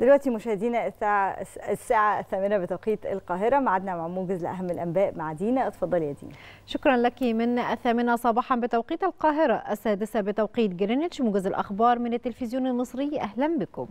دلوقتي مشاهدينا الساعة الساعة الثامنة بتوقيت القاهرة معدنا مع موجز لأهم الأنباء مع دينا اتفضلي يا دينا شكرا لك من الثامنة صباحا بتوقيت القاهرة السادسة بتوقيت جرينتش موجز الأخبار من التلفزيون المصري أهلا بكم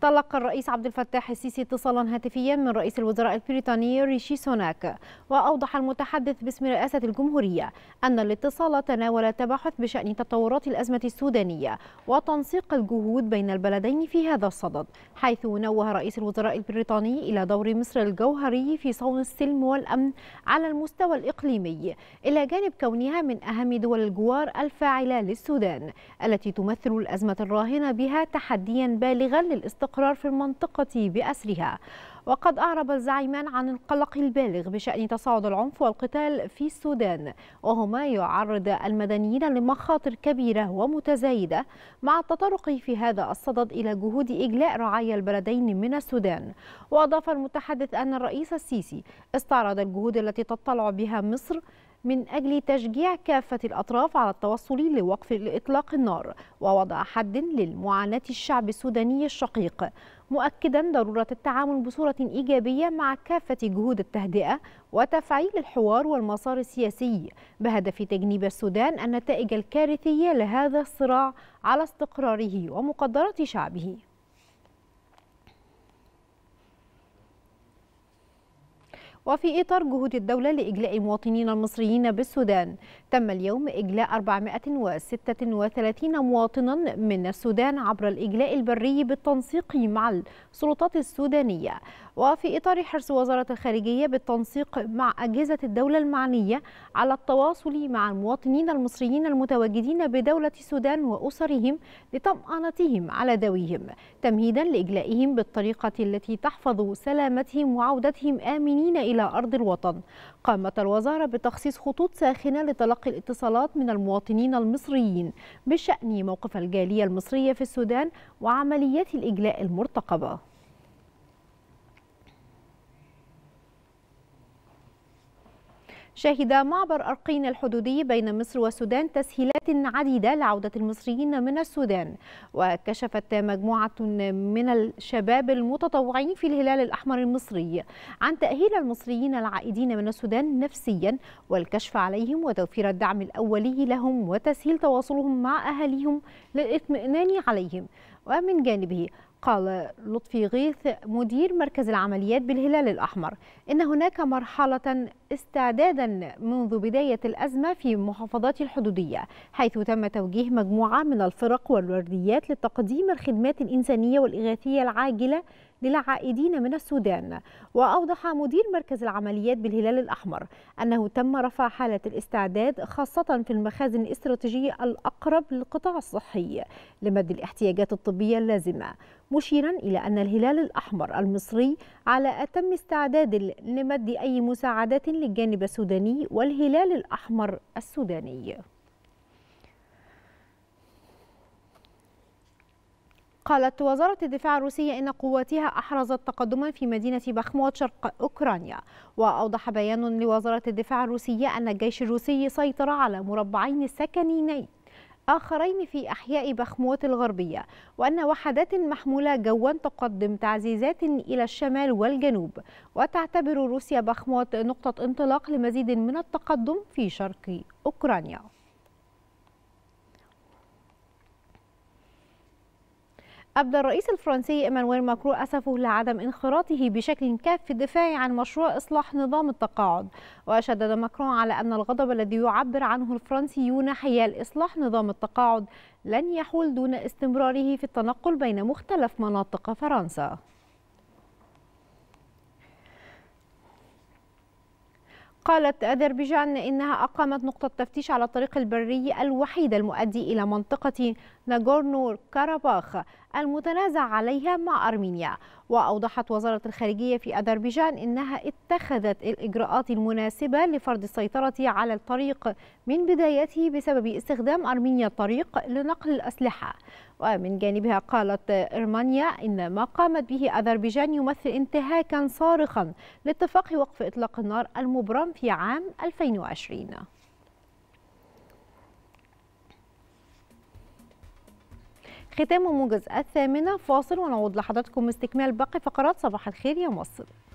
تلقى الرئيس عبد الفتاح السيسي اتصالا هاتفيا من رئيس الوزراء البريطاني ريشي سوناك وأوضح المتحدث باسم رئاسة الجمهورية أن الاتصال تناول التباحث بشأن تطورات الأزمة السودانية وتنسيق الجهود بين البلدين في هذا الصدد حيث نوه رئيس الوزراء البريطاني إلى دور مصر الجوهري في صون السلم والأمن على المستوى الإقليمي إلى جانب كونها من أهم دول الجوار الفاعلة للسودان التي تمثل الأزمة الراهنة بها تحديا بالغا للاستقرار الاستقرار في المنطقة بأسرها وقد أعرب الزعيمان عن القلق البالغ بشأن تصاعد العنف والقتال في السودان وهما يعرض المدنيين لمخاطر كبيرة ومتزايدة مع التطرق في هذا الصدد إلى جهود إجلاء رعايا البلدين من السودان وأضاف المتحدث أن الرئيس السيسي استعرض الجهود التي تطلع بها مصر من أجل تشجيع كافة الأطراف على التوصل لوقف إطلاق النار ووضع حد للمعاناة الشعب السوداني الشقيق مؤكدا ضرورة التعامل بصورة إيجابية مع كافة جهود التهدئة وتفعيل الحوار والمسار السياسي بهدف تجنيب السودان النتائج الكارثية لهذا الصراع على استقراره ومقدرة شعبه وفي إطار جهود الدولة لإجلاء مواطنين المصريين بالسودان تم اليوم إجلاء 436 مواطنا من السودان عبر الإجلاء البري بالتنسيق مع السلطات السودانية وفي إطار حرص وزارة الخارجية بالتنسيق مع أجهزة الدولة المعنية على التواصل مع المواطنين المصريين المتواجدين بدولة السودان وأسرهم لطمأنتهم على دويهم تمهيدا لإجلائهم بالطريقة التي تحفظ سلامتهم وعودتهم آمنين إلى إلى أرض الوطن قامت الوزارة بتخصيص خطوط ساخنة لتلقي الاتصالات من المواطنين المصريين بشأن موقف الجالية المصرية في السودان وعمليات الإجلاء المرتقبة شهد معبر أرقين الحدودي بين مصر والسودان تسهيلات عديدة لعودة المصريين من السودان وكشفت مجموعة من الشباب المتطوعين في الهلال الأحمر المصري عن تأهيل المصريين العائدين من السودان نفسيا والكشف عليهم وتوفير الدعم الأولي لهم وتسهيل تواصلهم مع أهاليهم للإطمئنان عليهم ومن جانبه قال لطفي غيث مدير مركز العمليات بالهلال الأحمر إن هناك مرحلة استعدادا منذ بداية الأزمة في محافظات الحدودية حيث تم توجيه مجموعة من الفرق والورديات لتقديم الخدمات الإنسانية والإغاثية العاجلة للعائدين من السودان وأوضح مدير مركز العمليات بالهلال الأحمر أنه تم رفع حالة الاستعداد خاصة في المخازن الاستراتيجية الأقرب للقطاع الصحي لمد الاحتياجات الطبية اللازمة مشيرا إلى أن الهلال الأحمر المصري على أتم استعداد لمد أي مساعدات للجانب السوداني والهلال الأحمر السوداني قالت وزارة الدفاع الروسية إن قواتها أحرزت تقدما في مدينة بخموت شرق أوكرانيا وأوضح بيان لوزارة الدفاع الروسية أن الجيش الروسي سيطر على مربعين سكنيين آخرين في أحياء بخموت الغربية وأن وحدات محمولة جوا تقدم تعزيزات إلى الشمال والجنوب وتعتبر روسيا بخموت نقطة انطلاق لمزيد من التقدم في شرق أوكرانيا أبدى الرئيس الفرنسي إيمانويل ماكرو أسفه لعدم انخراطه بشكل كاف في الدفاع عن مشروع إصلاح نظام التقاعد وشدد ماكرون على أن الغضب الذي يعبر عنه الفرنسيون حيال إصلاح نظام التقاعد لن يحول دون استمراره في التنقل بين مختلف مناطق فرنسا قالت أذربيجان إنها أقامت نقطة تفتيش على الطريق البري الوحيد المؤدي إلى منطقة ناغورنو كاراباخ المتنازع عليها مع أرمينيا وأوضحت وزارة الخارجية في أذربيجان إنها اتخذت الإجراءات المناسبة لفرض السيطرة على الطريق من بدايته بسبب استخدام أرمينيا الطريق لنقل الأسلحة ومن جانبها قالت إرمانيا إن ما قامت به أذربيجان يمثل انتهاكا صارخا لاتفاق وقف إطلاق النار المبرم في عام 2020 ختام موجز الثامنة فاصل ونعود لحضراتكم استكمال باقي فقرات صباح الخير يا مصر